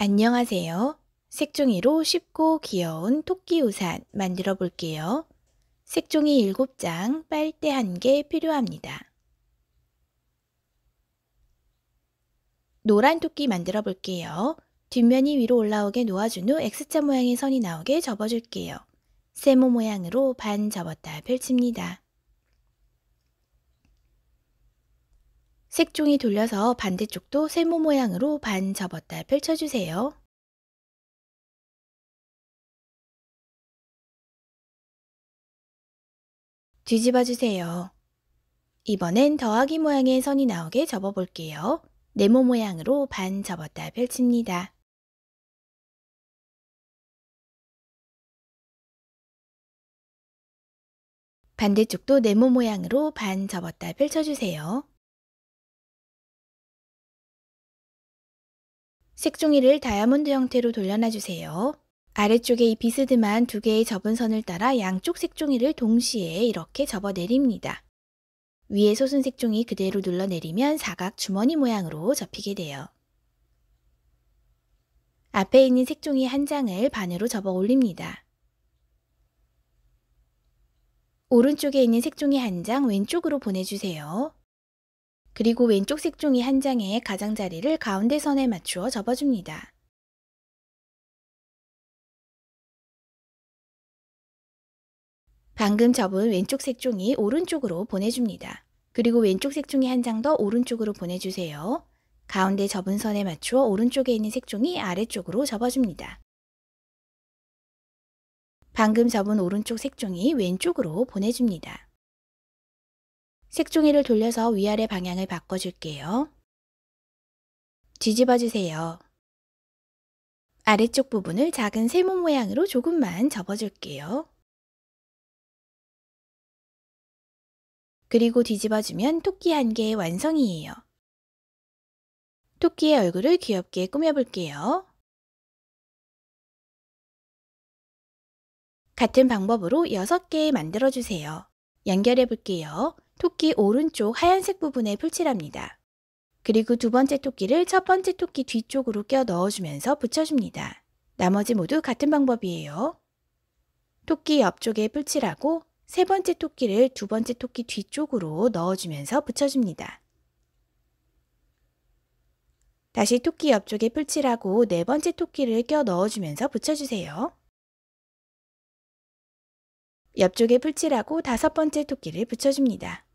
안녕하세요. 색종이로 쉽고 귀여운 토끼 우산 만들어 볼게요. 색종이 7장, 빨대 1개 필요합니다. 노란 토끼 만들어 볼게요. 뒷면이 위로 올라오게 놓아준 후 X자 모양의 선이 나오게 접어줄게요. 세모 모양으로 반 접었다 펼칩니다. 색종이 돌려서 반대쪽도 세모 모양으로 반 접었다 펼쳐주세요. 뒤집어주세요. 이번엔 더하기 모양의 선이 나오게 접어볼게요. 네모 모양으로 반 접었다 펼칩니다. 반대쪽도 네모 모양으로 반 접었다 펼쳐주세요. 색종이를 다이아몬드 형태로 돌려놔주세요. 아래쪽에 이 비스듬한 두 개의 접은 선을 따라 양쪽 색종이를 동시에 이렇게 접어내립니다. 위에 솟은 색종이 그대로 눌러내리면 사각 주머니 모양으로 접히게 돼요. 앞에 있는 색종이 한 장을 반으로 접어 올립니다. 오른쪽에 있는 색종이 한 장 왼쪽으로 보내주세요. 그리고 왼쪽 색종이 한 장에 가장자리를 가운데 선에 맞추어 접어줍니다. 방금 접은 왼쪽 색종이 오른쪽으로 보내줍니다. 그리고 왼쪽 색종이 한 장 더 오른쪽으로 보내주세요. 가운데 접은 선에 맞추어 오른쪽에 있는 색종이 아래쪽으로 접어줍니다. 방금 접은 오른쪽 색종이 왼쪽으로 보내줍니다. 색종이를 돌려서 위아래 방향을 바꿔줄게요. 뒤집어주세요. 아래쪽 부분을 작은 세모 모양으로 조금만 접어줄게요. 그리고 뒤집어주면 토끼 한 개의 완성이에요. 토끼의 얼굴을 귀엽게 꾸며볼게요. 같은 방법으로 6개 만들어주세요. 연결해볼게요. 토끼 오른쪽 하얀색 부분에 풀칠합니다. 그리고 두 번째 토끼를 첫 번째 토끼 뒤쪽으로 껴 넣어주면서 붙여줍니다. 나머지 모두 같은 방법이에요. 토끼 옆쪽에 풀칠하고 세 번째 토끼를 두 번째 토끼 뒤쪽으로 넣어주면서 붙여줍니다. 다시 토끼 옆쪽에 풀칠하고 네 번째 토끼를 껴 넣어주면서 붙여주세요. 옆쪽에 풀칠하고 다섯 번째 토끼를 붙여줍니다.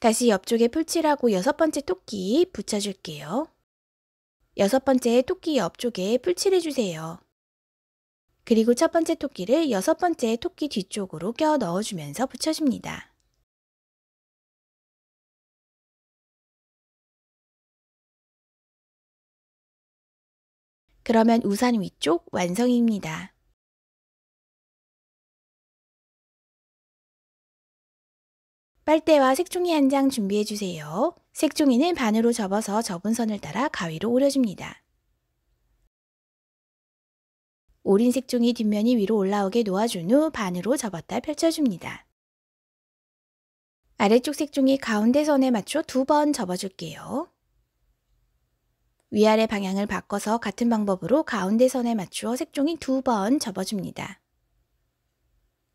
다시 옆쪽에 풀칠하고 여섯 번째 토끼 붙여줄게요. 여섯 번째 토끼 옆쪽에 풀칠해주세요. 그리고 첫 번째 토끼를 여섯 번째 토끼 뒤쪽으로 껴 넣어주면서 붙여줍니다. 그러면 우산 위쪽 완성입니다. 빨대와 색종이 한 장 준비해 주세요. 색종이는 반으로 접어서 접은 선을 따라 가위로 오려줍니다. 오린 색종이 뒷면이 위로 올라오게 놓아준 후 반으로 접었다 펼쳐줍니다. 아래쪽 색종이 가운데 선에 맞춰 두 번 접어줄게요. 위아래 방향을 바꿔서 같은 방법으로 가운데 선에 맞추어 색종이 두 번 접어줍니다.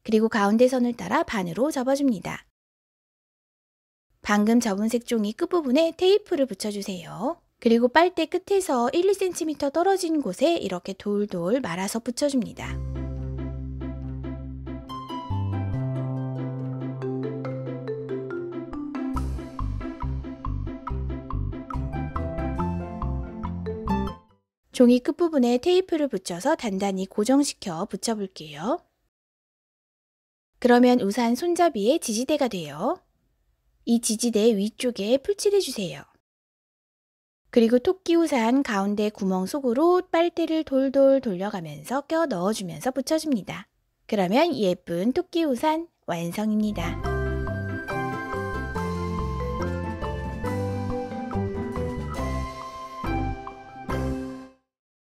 그리고 가운데 선을 따라 반으로 접어줍니다. 방금 접은 색종이 끝부분에 테이프를 붙여주세요. 그리고 빨대 끝에서 1, 2cm 떨어진 곳에 이렇게 돌돌 말아서 붙여줍니다. 종이 끝부분에 테이프를 붙여서 단단히 고정시켜 붙여볼게요. 그러면 우산 손잡이에 지지대가 돼요. 이 지지대 위쪽에 풀칠해주세요. 그리고 토끼우산 가운데 구멍 속으로 빨대를 돌돌 돌려가면서 껴 넣어주면서 붙여줍니다. 그러면 예쁜 토끼우산 완성입니다.